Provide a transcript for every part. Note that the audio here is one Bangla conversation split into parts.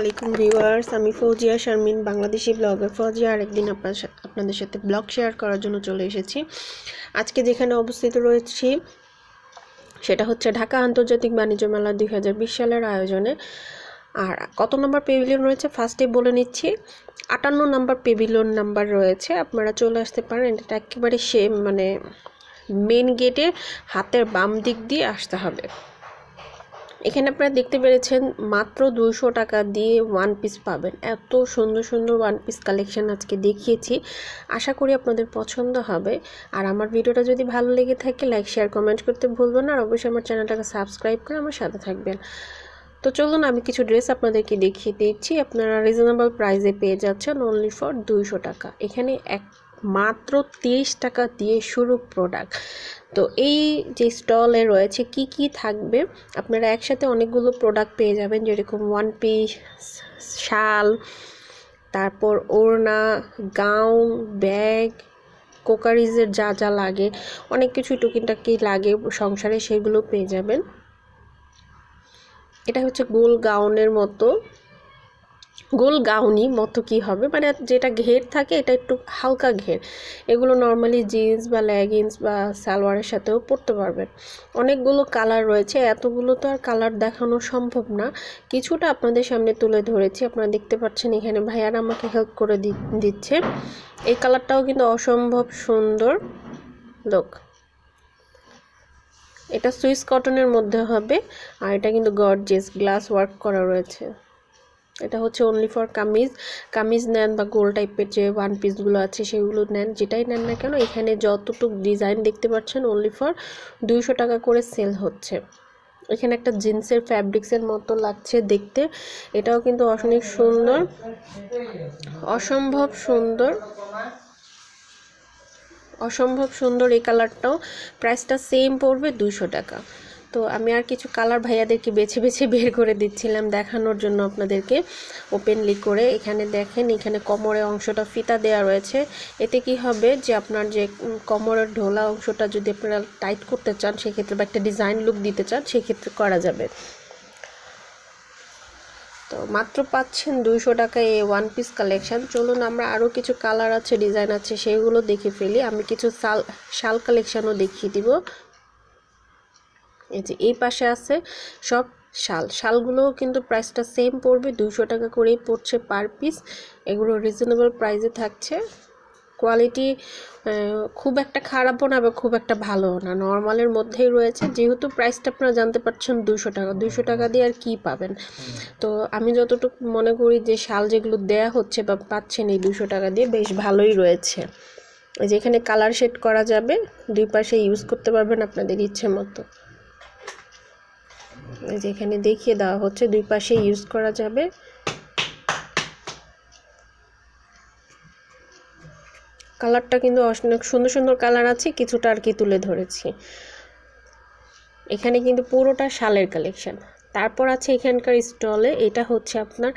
আলাইকুম ভিউয়ার্স আমি ফৌজিয়া শারমিন বাংলাদেশি ব্লগার ফৌজিয়া আরেকদিন আপনার সাথে আপনাদের সাথে ব্লগ শেয়ার করার জন্য চলে এসেছি আজকে যেখানে অবস্থিত রয়েছি সেটা হচ্ছে ঢাকা আন্তর্জাতিক বাণিজ্য মেলা দুই সালের আয়োজনে আর কত নম্বর পেভিলিয়ন রয়েছে ফার্স্টে বলে নিচ্ছি আটান্ন নম্বর পেভিলিয়ন নাম্বার রয়েছে আপনারা চলে আসতে পারেন এটা একেবারে সে মানে মেন গেটে হাতের বাম দিক দিয়ে আসতে হবে এখানে আপনারা দেখতে পেরেছেন মাত্র দুশো টাকা দিয়ে ওয়ান পিস পাবেন এত সুন্দর সুন্দর ওয়ান পিস কালেকশান আজকে দেখিয়েছি আশা করি আপনাদের পছন্দ হবে আর আমার ভিডিওটা যদি ভালো লেগে থাকে লাইক শেয়ার কমেন্ট করতে ভুলবেন না আর অবশ্যই আমার চ্যানেলটাকে সাবস্ক্রাইব করে আমার সাথে থাকবেন তো চলুন আমি কিছু ড্রেস আপনাদেরকে দেখিয়ে দিচ্ছি আপনারা রিজনেবল প্রাইসে পেয়ে যাচ্ছেন অনলি ফর দুইশো টাকা এখানে এক মাত্র তিরিশ টাকা দিয়ে শুরু প্রোডাক্ট তো এই যে স্টলে রয়েছে কি কি থাকবে আপনারা একসাথে অনেকগুলো প্রোডাক্ট পেয়ে যাবেন যেরকম ওয়ান পিস শাল তারপর ওড়না গাউন ব্যাগ কোকারিজের যা যা লাগে অনেক কিছু টুকিটাকি লাগে সংসারে সেগুলো পেয়ে যাবেন এটা হচ্ছে গোল গাউনের মতো গোল গাউনি মতো কি হবে মানে যেটা ঘের থাকে এটা একটু হালকা ঘের এগুলো নর্মালি জিন্স বা লেগিংস বা সালোয়ারের সাথেও পরতে পারবেন অনেকগুলো কালার রয়েছে এতগুলো তো আর কালার দেখানো সম্ভব না কিছুটা আপনাদের সামনে তুলে ধরেছি আপনারা দেখতে পাচ্ছেন এখানে ভাইয়ারা আমাকে হেল্প করে দিচ্ছে এই কালারটাও কিন্তু অসম্ভব সুন্দর লোক এটা সুইস কটনের মধ্যে হবে আর এটা কিন্তু গর্জেস গ্লাস ওয়ার্ক করা রয়েছে এটা হচ্ছে অনলি ফর কামিজ কামিজ নেন বা গোল টাইপের যে ওয়ান পিসগুলো আছে সেগুলো নেন যেটাই নেন না কেন এখানে যতটুক ডিজাইন দেখতে পাচ্ছেন অনলি ফর দুইশো টাকা করে সেল হচ্ছে এখানে একটা জিন্সের ফ্যাব্রিক্সের মতো লাগছে দেখতে এটাও কিন্তু অনেক সুন্দর অসম্ভব সুন্দর অসম্ভব সুন্দর এই কালারটাও প্রাইসটা সেম পড়বে দুশো টাকা তো আমি আর কিছু কালার ভাইয়াদেরকে বেছে বেছে বের করে দিচ্ছিলাম দেখানোর জন্য আপনাদেরকে ওপেনলি করে এখানে দেখেন এখানে কমরে অংশটা ফিতা দেয়া রয়েছে এতে কি হবে যে আপনার যে কোমরের ঢোলা অংশটা যদি আপনারা টাইট করতে চান সেক্ষেত্রে বা একটা ডিজাইন লুক দিতে চান সেক্ষেত্রে করা যাবে তো মাত্র পাচ্ছেন দুইশো টাকায় এই ওয়ান পিস কালেকশান চলুন আমরা আরও কিছু কালার আছে ডিজাইন আছে সেগুলো দেখে ফেলি আমি কিছু শাল শাল কালেকশানও দেখিয়ে দিব এই যে এই পাশে আছে সব শাল শালগুলোও কিন্তু প্রাইসটা সেম পড়বে দুশো টাকা করেই পড়ছে পার পিস এগুলো রিজনেবল প্রাইসে থাকছে কোয়ালিটি খুব একটা খারাপও না বা খুব একটা ভালো না নর্মালের মধ্যেই রয়েছে যেহেতু প্রাইসটা আপনারা জানতে পারছেন দুশো টাকা দুশো টাকা দিয়ে আর কী পাবেন তো আমি যতটুকু মনে করি যে শাল যেগুলো দেয়া হচ্ছে বা পাচ্ছেন এই দুশো টাকা দিয়ে বেশ ভালোই রয়েছে যেখানে কালার শেড করা যাবে দুই পাশে ইউজ করতে পারবেন আপনাদের ইচ্ছে মতো যেখানে দেখিয়ে দেওয়া হচ্ছে দুই পাশে ইউজ করা যাবে কালারটা কিন্তু অনেক সুন্দর সুন্দর কালার আছে কিছুটা আর কি তুলে ধরেছি এখানে কিন্তু পুরোটা শালের কালেকশান তারপর আছে এখানকার স্টলে এটা হচ্ছে আপনার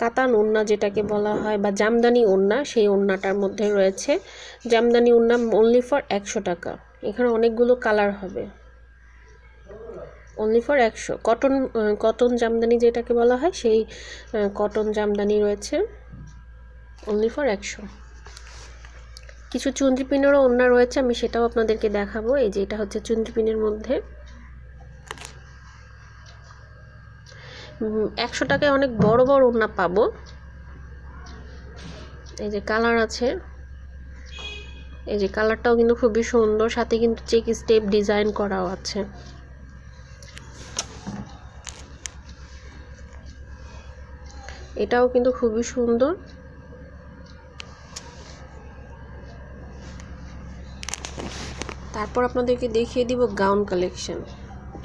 কাতান ওন্না যেটাকে বলা হয় বা জামদানি ওন্না সেই ওন্নাটার মধ্যে রয়েছে জামদানি ওন্না অনলি ফর একশো টাকা এখানে অনেকগুলো কালার হবে অনলি ফর একশো কটন কটন জামদানি যেটাকে বলা হয় সেই কটন জামদানি রয়েছে অনলি ফর একশো কিছু চুন্দ্রিপিনেরও অন্য রয়েছে আমি সেটাও আপনাদেরকে দেখাবো এই যে এটা হচ্ছে চুন্দ্রিপিনের মধ্যে একশো টাকায় অনেক বড় বড় ওনা পাবো এই যে কালার আছে এই যে কালারটাও কিন্তু খুবই সুন্দর সাথে কিন্তু চেক স্টেপ ডিজাইন করাও আছে এটাও কিন্তু খুবই সুন্দর তারপর আপনাদেরকে দেখিয়ে দিব গাউন কালেকশন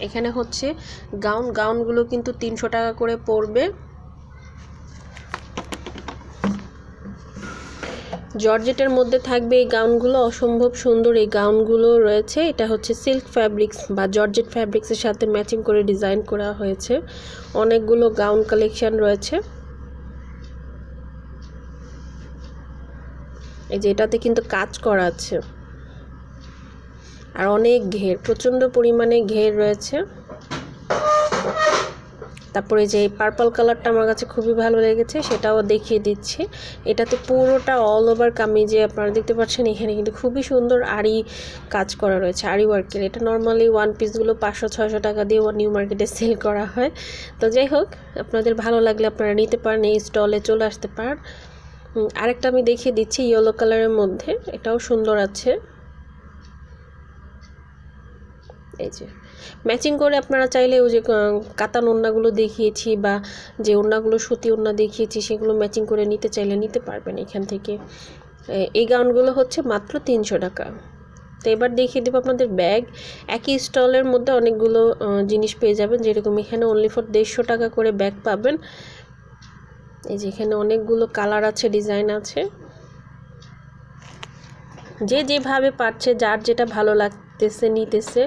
এখানে হচ্ছে গাউন গাউনগুলো কিন্তু তিনশো টাকা করে পড়বে জর্জেটের মধ্যে থাকবে এই গাউনগুলো অসম্ভব সুন্দর এই গাউনগুলো রয়েছে এটা হচ্ছে সিল্ক ফ্যাব্রিক্স বা জর্জেট ফ্যাব্রিক্সের সাথে ম্যাচিং করে ডিজাইন করা হয়েছে অনেকগুলো গাউন কালেকশান রয়েছে এই যে এটাতে কিন্তু কাজ করা আছে আর অনেক ঘের প্রচণ্ড পরিমাণে ঘের রয়েছে তারপরে যে পার্পল কালারটা আমার কাছে খুবই ভালো লেগেছে সেটাও দেখিয়ে দিচ্ছি এটাতে পুরোটা অল ওভার যে আপনারা দেখতে পাচ্ছেন এখানে কিন্তু খুবই সুন্দর আড়ি কাজ করা রয়েছে আড়ি ওয়ার্কের এটা নর্মালি ওয়ান পিসগুলো পাঁচশো ছয়শো টাকা দিয়ে নিউ মার্কেটে সেল করা হয় তো যাই হোক আপনাদের ভালো লাগলে আপনারা নিতে পারেন এই স্টলে চলে আসতে পারেন আরেকটা আমি দেখিয়ে দিচ্ছি ইয়েলো কালারের মধ্যে এটাও সুন্দর আছে এই যে ম্যাচিং করে আপনারা চাইলে ওই যে কাতান ওন্নাগুলো দেখিয়েছি বা যে ওন্নাগুলো সুতি ওন্না দেখিয়েছি সেগুলো ম্যাচিং করে নিতে চাইলে নিতে পারবেন এখান থেকে এই গাউনগুলো হচ্ছে মাত্র তিনশো টাকা তো এবার দেখিয়ে দেবো আপনাদের ব্যাগ একই স্টলের মধ্যে অনেকগুলো জিনিস পেয়ে যাবেন যেরকম এখানে অনলি ফর দেড়শো টাকা করে ব্যাগ পাবেন এই যে এখানে অনেকগুলো কালার আছে ডিজাইন আছে যে যেভাবে পারছে যার যেটা ভালো লাগতেছে নিতেছে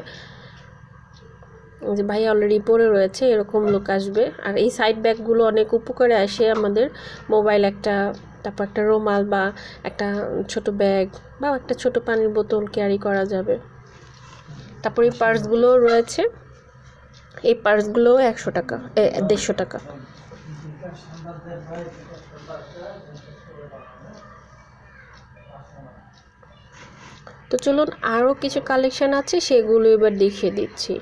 যে ভাই অলরেডি পরে রয়েছে এরকম লোক আসবে আর এই সাইড ব্যাগগুলো অনেক উপকারে আসে আমাদের মোবাইল একটা তারপর একটা রুমাল বা একটা ছোট ব্যাগ বা একটা ছোট পানির বোতল ক্যারি করা যাবে তারপর এই পার্সগুলোও রয়েছে এই পার্সগুলোও একশো টাকা দেড়শো টাকা তো চলুন আরও কিছু কালেকশান আছে সেগুলো এবার দেখিয়ে দিচ্ছি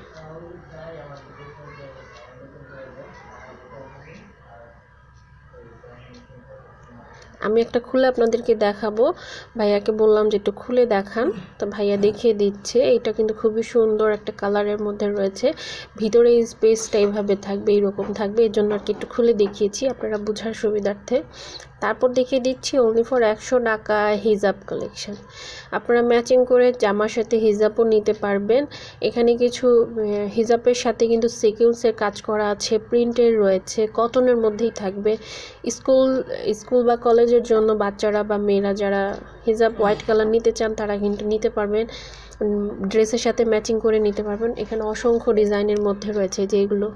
আমি একটা খুলে আপনাদেরকে দেখাবো ভাইয়াকে বললাম যে একটু খুলে দেখান তো ভাইয়া দেখিয়ে দিচ্ছে এটা কিন্তু খুবই সুন্দর একটা কালারের মধ্যে রয়েছে ভিতরে স্পেসটা এভাবে থাকবে এরকম থাকবে এর জন্য আর কি একটু খুলে দেখিয়েছি আপনারা বোঝার সুবিধার্থে তারপর দেখিয়ে দিচ্ছি ওনলি ফর একশো টাকা হিজাব কালেকশন আপনারা ম্যাচিং করে জামার সাথে হিজাবও নিতে পারবেন এখানে কিছু হিজাবের সাথে কিন্তু সিকিউন্সের কাজ করা আছে প্রিন্টের রয়েছে কটনের মধ্যেই থাকবে স্কুল স্কুল বা কলেজের জন্য বাচ্চারা বা মেয়েরা যারা হিজাব হোয়াইট কালার নিতে চান তারা কিন্তু নিতে পারবেন ড্রেসের সাথে ম্যাচিং করে নিতে পারবেন এখানে অসংখ্য ডিজাইনের মধ্যে রয়েছে যেগুলো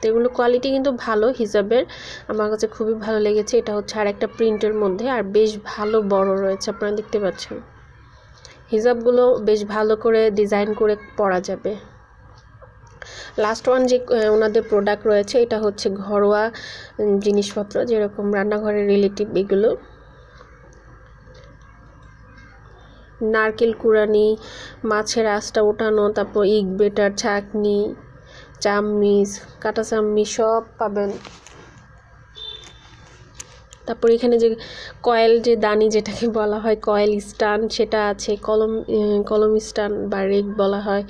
তো এগুলো কোয়ালিটি কিন্তু ভালো হিসাবের আমার কাছে খুবই ভালো লেগেছে এটা হচ্ছে আর একটা প্রিন্টের মধ্যে আর বেশ ভালো বড় রয়েছে আপনারা দেখতে পাচ্ছেন হিজাবগুলো বেশ ভালো করে ডিজাইন করে পরা যাবে লাস্ট ওয়ান যে ওনাদের প্রোডাক্ট রয়েছে এটা হচ্ছে ঘরোয়া জিনিসপত্র যেরকম রান্নাঘরের রিলেটিভ এগুলো নারকেল কুরানি মাছের আস্তা ওঠানো তারপর ইগ বেটার ছাঁকনি চামিজ কাঁটা চামচ সব পাবেন তারপর এখানে যে কয়েল যে দানি যেটাকে বলা হয় কয়েল স্টান সেটা আছে কলম কলম স্টান বা রেক বলা হয়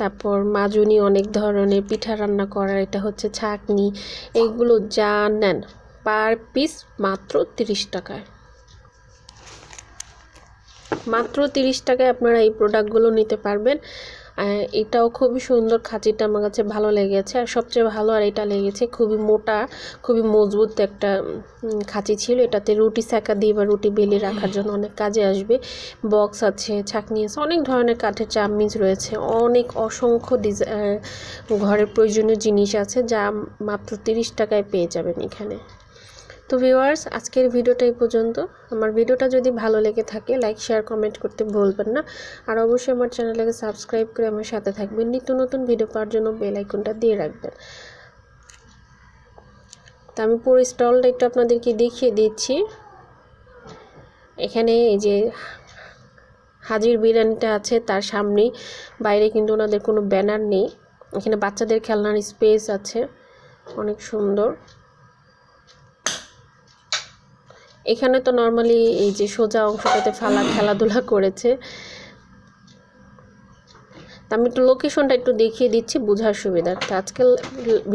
তারপর মাজুনি অনেক ধরনের পিঠা রান্না করার এটা হচ্ছে ছাকনি এগুলো যা নেন পার পিস মাত্র তিরিশ টাকায় মাত্র তিরিশ টাকায় আপনারা এই প্রোডাক্টগুলো নিতে পারবেন এটাও খুবই সুন্দর খাঁচিটা আমার কাছে ভালো লেগেছে আর সবচেয়ে ভালো আর এটা লেগেছে খুবই মোটা খুবই মজবুত একটা খাঁচি ছিল এটাতে রুটি সেঁকা দিয়ে বা রুটি বেলে রাখার জন্য অনেক কাজে আসবে বক্স আছে ছাকনি আছে অনেক ধরনের কাঠের চামিচ রয়েছে অনেক অসংখ্য ডিজা ঘরের প্রয়োজনীয় জিনিস আছে যা মাত্র তিরিশ টাকায় পেয়ে যাবেন এখানে তো ভিউয়ার্স আজকের ভিডিওটা এই পর্যন্ত আমার ভিডিওটা যদি ভালো লেগে থাকে লাইক শেয়ার কমেন্ট করতে ভুলবেন না আর অবশ্যই আমার চ্যানেলটাকে সাবস্ক্রাইব করে আমার সাথে থাকবেন নিত্য নতুন ভিডিও পাওয়ার জন্য বেল আইকনটা দিয়ে রাখবেন তো আমি পুরো স্টলটা একটু আপনাদেরকে দেখিয়ে দিচ্ছি এখানে এই যে হাজির বিরিয়ানিটা আছে তার সামনেই বাইরে কিন্তু ওনাদের কোনো ব্যানার নেই এখানে বাচ্চাদের খেলনার স্পেস আছে অনেক সুন্দর এখানে তো নর্মালি এই যে সোজা অংশটাতে ফালা খেলাধুলা করেছে আমি একটু লোকেশনটা একটু দেখিয়ে দিচ্ছি বোঝার সুবিধার্থে আজকাল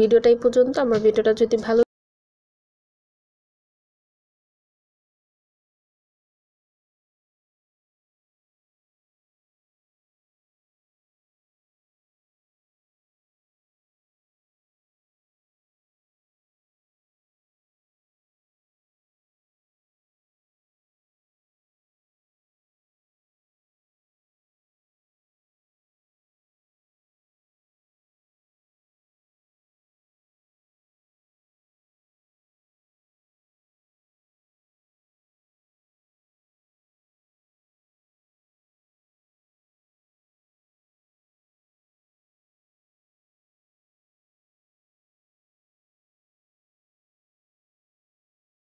ভিডিওটাই পর্যন্ত আমার ভিডিওটা যদি ভালো